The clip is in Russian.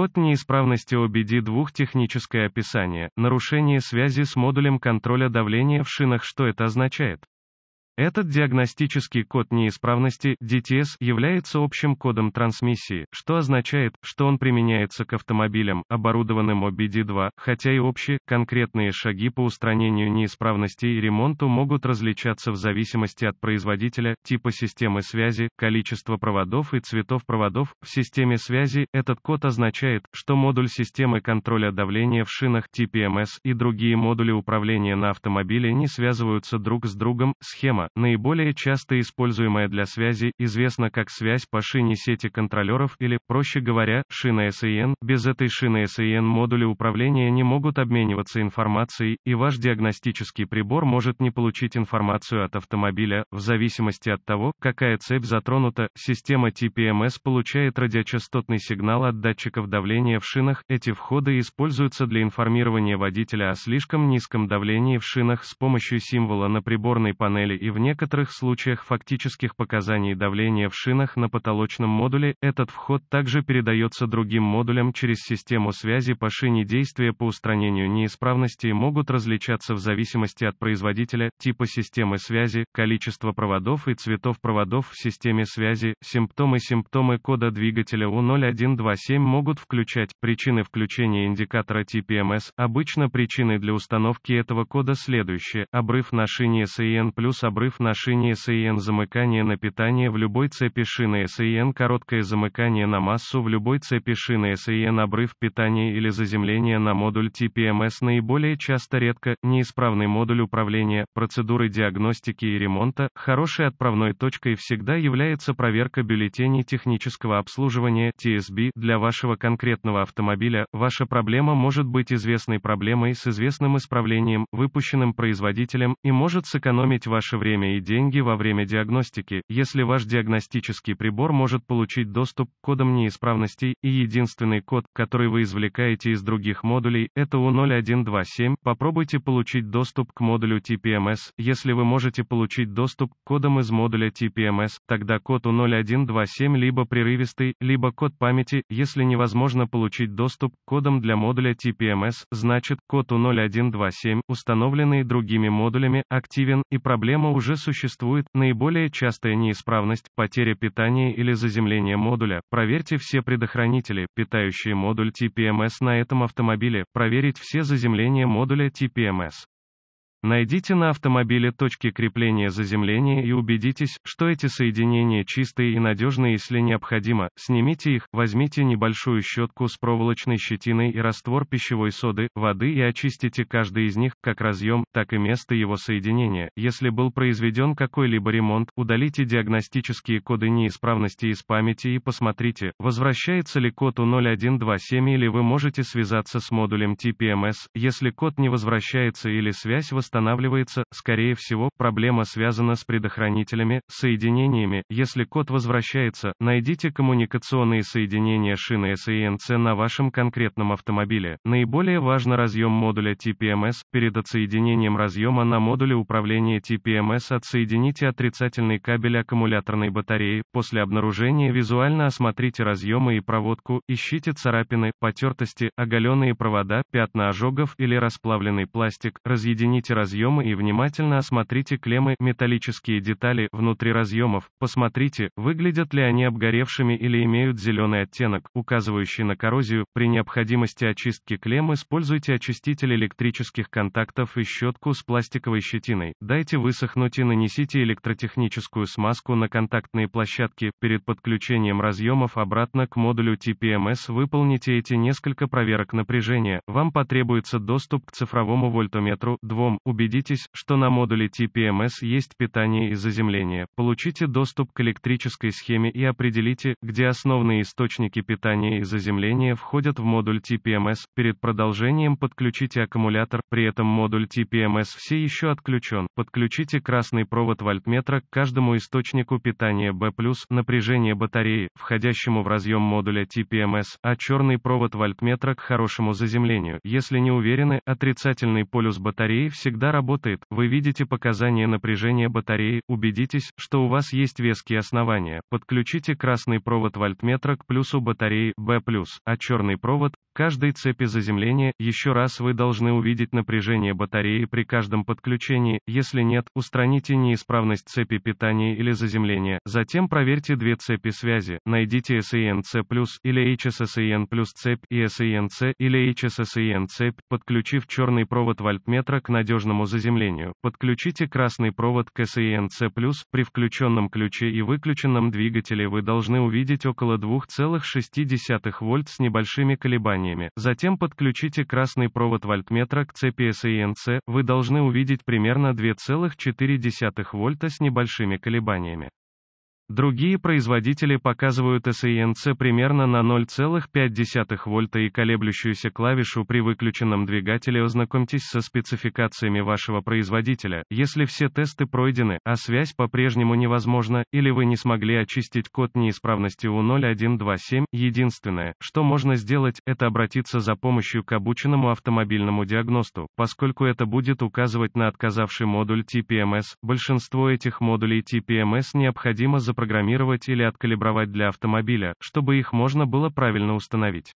Код неисправности OBD2 техническое описание, нарушение связи с модулем контроля давления в шинах что это означает? Этот диагностический код неисправности DTS является общим кодом трансмиссии, что означает, что он применяется к автомобилям, оборудованным OBD2, хотя и общие, конкретные шаги по устранению неисправностей и ремонту могут различаться в зависимости от производителя, типа системы связи, количества проводов и цветов проводов. В системе связи этот код означает, что модуль системы контроля давления в шинах TPMS и другие модули управления на автомобиле не связываются друг с другом. Схема наиболее часто используемая для связи, известна как связь по шине сети контролеров или, проще говоря, шина SAN. Без этой шины SAN модули управления не могут обмениваться информацией, и ваш диагностический прибор может не получить информацию от автомобиля. В зависимости от того, какая цепь затронута, система TPMS получает радиочастотный сигнал от датчиков давления в шинах. Эти входы используются для информирования водителя о слишком низком давлении в шинах с помощью символа на приборной панели и в в некоторых случаях фактических показаний давления в шинах на потолочном модуле, этот вход также передается другим модулям через систему связи по шине действия по устранению неисправностей могут различаться в зависимости от производителя, типа системы связи, количества проводов и цветов проводов в системе связи, симптомы симптомы кода двигателя У0127 могут включать, причины включения индикатора TPMS, обычно причины для установки этого кода следующие, обрыв на шине SAN плюс обрыв обрыв на шине SAN e замыкание на питание в любой цепи шины SAN e короткое замыкание на массу в любой цепи шины SAN e обрыв питания или заземление на модуль TPMS наиболее часто редко, неисправный модуль управления, процедуры диагностики и ремонта, хорошей отправной точкой всегда является проверка бюллетеней технического обслуживания TSB для вашего конкретного автомобиля, ваша проблема может быть известной проблемой с известным исправлением, выпущенным производителем, и может сэкономить ваше время время и деньги во время диагностики, если ваш диагностический прибор может получить доступ к кодам неисправностей, и единственный код, который вы извлекаете из других модулей, это U0127, попробуйте получить доступ к модулю TPMS, если вы можете получить доступ к кодам из модуля TPMS, тогда код U0127 либо прерывистый, либо код памяти, если невозможно получить доступ к кодам для модуля TPMS, значит, код U0127, установленный другими модулями, активен, и проблема у уже существует. Наиболее частая неисправность, потеря питания или заземление модуля. Проверьте все предохранители, питающие модуль TPMS на этом автомобиле. Проверить все заземления модуля TPMS. Найдите на автомобиле точки крепления заземления и убедитесь, что эти соединения чистые и надежные, если необходимо, снимите их, возьмите небольшую щетку с проволочной щетиной и раствор пищевой соды, воды и очистите каждый из них, как разъем, так и место его соединения. Если был произведен какой-либо ремонт, удалите диагностические коды неисправности из памяти и посмотрите, возвращается ли код у 0127 или вы можете связаться с модулем TPMS, если код не возвращается или связь восстановлена восстанавливается, скорее всего, проблема связана с предохранителями, соединениями. Если код возвращается, найдите коммуникационные соединения шины SENC на вашем конкретном автомобиле. Наиболее важно разъем модуля TPMS. Перед отсоединением разъема на модуле управления TPMS отсоедините отрицательный кабель аккумуляторной батареи. После обнаружения визуально осмотрите разъемы и проводку, ищите царапины, потертости, оголенные провода, пятна ожогов или расплавленный пластик, разъедините разъемы и внимательно осмотрите клеммы, металлические детали, внутри разъемов, посмотрите, выглядят ли они обгоревшими или имеют зеленый оттенок, указывающий на коррозию, при необходимости очистки клемм используйте очиститель электрических контактов и щетку с пластиковой щетиной, дайте высохнуть и нанесите электротехническую смазку на контактные площадки, перед подключением разъемов обратно к модулю TPMS выполните эти несколько проверок напряжения, вам потребуется доступ к цифровому вольтометру, двум, Убедитесь, что на модуле TPMS есть питание и заземление. Получите доступ к электрической схеме и определите, где основные источники питания и заземления входят в модуль TPMS. Перед продолжением подключите аккумулятор, при этом модуль TPMS все еще отключен. Подключите красный провод вольтметра к каждому источнику питания B+, напряжение батареи, входящему в разъем модуля TPMS, а черный провод вольтметра к хорошему заземлению. Если не уверены, отрицательный полюс батареи всегда всегда работает, вы видите показания напряжения батареи, убедитесь, что у вас есть веские основания, подключите красный провод вольтметра к плюсу батареи, B+, а черный провод, каждой цепи заземления, еще раз вы должны увидеть напряжение батареи при каждом подключении, если нет, устраните неисправность цепи питания или заземления, затем проверьте две цепи связи, найдите SENC+, или HSSEN+, цепь и SENC, или HSSEN цепь, подключив черный провод вольтметра к надежному заземлению, подключите красный провод к SENC+, при включенном ключе и выключенном двигателе вы должны увидеть около 2,6 вольт с небольшими колебаниями, значениями, затем подключите красный провод вольтметра к цепи SANC, вы должны увидеть примерно 2,4 вольта с небольшими колебаниями. Другие производители показывают SENC примерно на 0,5 вольта и колеблющуюся клавишу при выключенном двигателе. Ознакомьтесь со спецификациями вашего производителя. Если все тесты пройдены, а связь по-прежнему невозможна, или вы не смогли очистить код неисправности у 0127, единственное, что можно сделать, это обратиться за помощью к обученному автомобильному диагносту, поскольку это будет указывать на отказавший модуль TPMS. Большинство этих модулей TPMS необходимо заполнять запрограммировать или откалибровать для автомобиля, чтобы их можно было правильно установить.